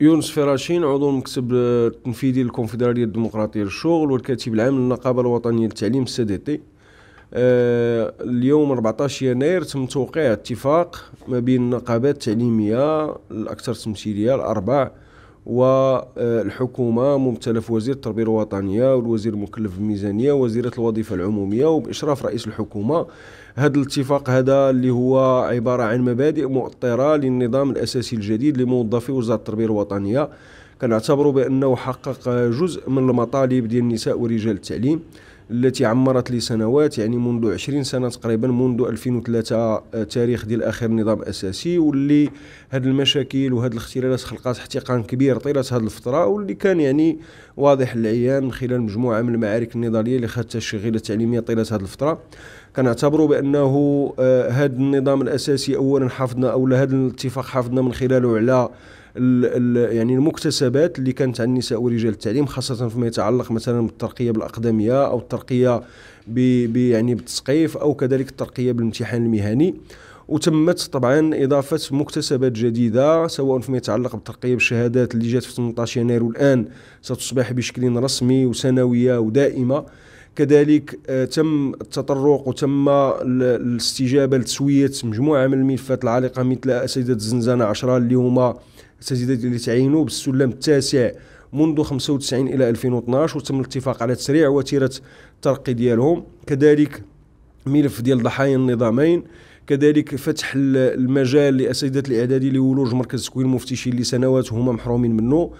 يونس فراشين عضو المكتب التنفيذي للكونفدراليه الديمقراطيه للشغل والكاتب العام للنقابه الوطنيه للتعليم سي دي تي اليوم 14 يناير تم توقيع اتفاق ما بين النقابات التعليميه الاكثر تمثيليه الاربع والحكومة ممتلف وزير التربية الوطنية والوزير المكلف بالميزانية وزيرة الوظيفة العمومية وبإشراف رئيس الحكومة هذا الاتفاق هذا اللي هو عبارة عن مبادئ مؤطرة للنظام الأساسي الجديد لموظفي وزارة التربية الوطنية كنعتبروا بأنه حقق جزء من المطالب ديال النساء ورجال التعليم التي عمرت لي سنوات يعني منذ 20 سنة تقريبا منذ 2003 آه، تاريخ ديال آخر نظام أساسي واللي هاد المشاكل وهاد الاختلالات خلقات احتقان كبير طيلة هاد الفترة واللي كان يعني واضح العيان من خلال مجموعة من المعارك النضالية اللي خدت الشغيلة التعليمية طيلة هاد الفترة كنعتبروا بأنه آه، هاد النظام الأساسي أولا حافظنا أو هاد الاتفاق حافظنا من خلاله على ال يعني المكتسبات اللي كانت عن النساء ورجال التعليم خاصه فيما يتعلق مثلا بالترقيه بالاقدميه او الترقيه يعني بالتسقيف او كذلك الترقيه بالامتحان المهني وتمت طبعا اضافه مكتسبات جديده سواء فيما يتعلق بالترقيه بالشهادات اللي جات في 18 يناير والان ستصبح بشكل رسمي وسنويه ودائمه كذلك آه، تم التطرق وتم الاستجابه لتسويه مجموعه من الملفات العالقه مثل اساتذه الزنزانه 10 اللي هما الاساتذه اللي تعينوا بالسلم التاسع منذ 95 الى 2012 وتم الاتفاق على تسريع وتيره الترقي ديالهم كذلك ملف ديال ضحايا النظامين كذلك فتح المجال لاساتذه الاعدادي لولوج مركز تكوين المفتشين لسنوات وهما محرومين منه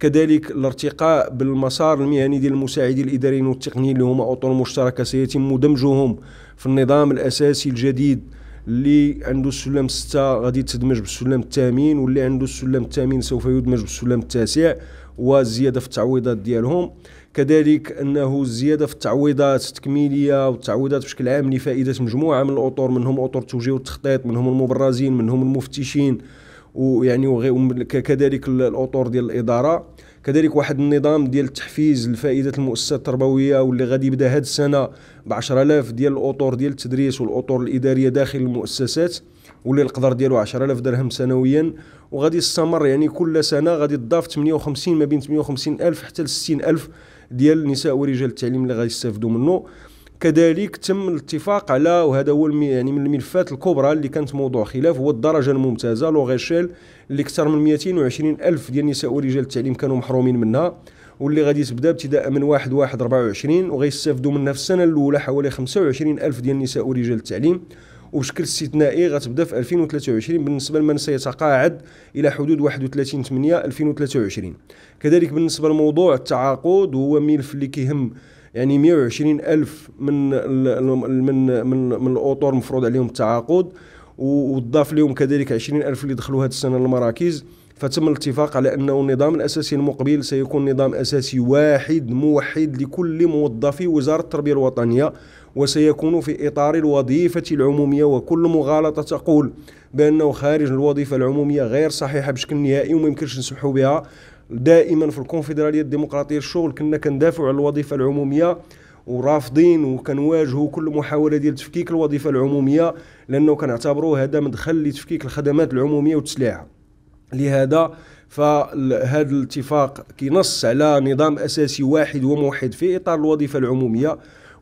كذلك الارتقاء بالمسار المهني ديال المساعدين الاداريين والتقنيين اللي هما اطر مشتركه سيتم دمجهم في النظام الاساسي الجديد اللي عنده السلم 6 غادي تدمج بالسلم الثامن واللي عنده السلم الثامن سوف يدمج بالسلم التاسع والزياده في التعويضات ديالهم كذلك انه الزياده في التعويضات التكميليه والتعويضات بشكل عام لفائده مجموعه من الاطر منهم اطر التوجيه والتخطيط منهم المبرزين منهم المفتشين ويعني وكذلك كذلك الاطر ديال الاداره كذلك واحد النظام ديال التحفيز لفائدة المؤسسات التربوية واللي غادي يبدا هاد السنة ب 10000 ديال الأطور ديال التدريس والأطور الإدارية داخل المؤسسات واللي القدر ديالو 10000 درهم سنويا وغادي يستمر يعني كل سنة غادي تضاف 58 ما بين 58 ألف حتى ل 60 ألف ديال النساء ورجال التعليم اللي غادي يستافدوا منه كذلك تم الاتفاق على وهذا هو يعني من الملفات الكبرى اللي كانت موضوع خلاف هو الدرجه الممتازه لوغيشيل اللي اكثر من 220 الف ديال النساء ورجال التعليم كانوا محرومين منها واللي غادي تبدا ابتداء من 1 1 24 وغيستافدوا منها في السنه الاولى حوالي 25 الف ديال النساء ورجال التعليم وبشكل استثنائي غتبدا في 2023 بالنسبه لمن سيتقاعد الى حدود 31 8 2023 كذلك بالنسبه لموضوع التعاقد وهو ملف اللي كيهم يعني 120 ألف من من من من الاطور مفروض عليهم التعاقد وضاف لهم كذلك 20 ألف اللي دخلوا هذه السنة المراكز فتم الاتفاق على أنه النظام الأساسي المقبل سيكون نظام أساسي واحد موحد لكل موظفي وزارة التربية الوطنية وسيكون في إطار الوظيفة العمومية وكل مغالطة تقول بأنه خارج الوظيفة العمومية غير صحيحة بشكل نهائي وما يمكنش نسمحوا بها دائما في الكونفدراليه الديمقراطيه الشغل كنا كندافعوا على الوظيفه العموميه ورافضين وكنواجهوا كل محاوله ديال تفكيك الوظيفه العموميه لانه كنعتبروا هذا مدخل لتفكيك الخدمات العموميه وتسليعها لهذا فهذا الاتفاق كينص على نظام اساسي واحد وموحد في اطار الوظيفه العموميه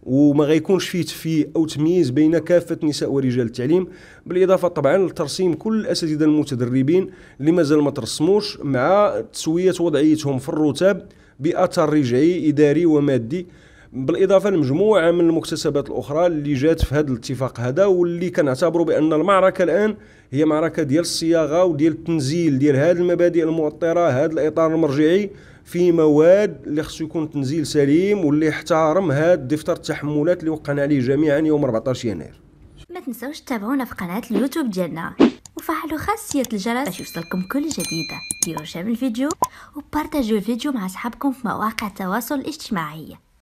وما غيكونش فيه تفي او تمييز بين كافه نساء ورجال التعليم بالاضافه طبعا لترسيم كل الاساتذه المتدربين اللي مازال ما ترسموش مع تسويه وضعيتهم في الرتب باثر رجعي اداري ومادي بالاضافه لمجموعه من المكتسبات الاخرى اللي جات في هذا الاتفاق هذا واللي كنعتبروا بان المعركه الان هي معركه ديال الصياغه وديال التنزيل ديال هذه المبادئ المؤطره هذا الاطار المرجعي في مواد اللي خصو يكون تنزيل سليم واللي يحترم هاد دفتر التحملات اللي وقعنا عليه جميعا يوم 14 يناير ما تنساوش تتابعونا في قناه اليوتيوب ديالنا وفعلوا خاصية الجرس باش يوصلكم كل جديد ديروا شير الفيديو وبارتاجوا الفيديو مع أصحابكم في مواقع التواصل الاجتماعي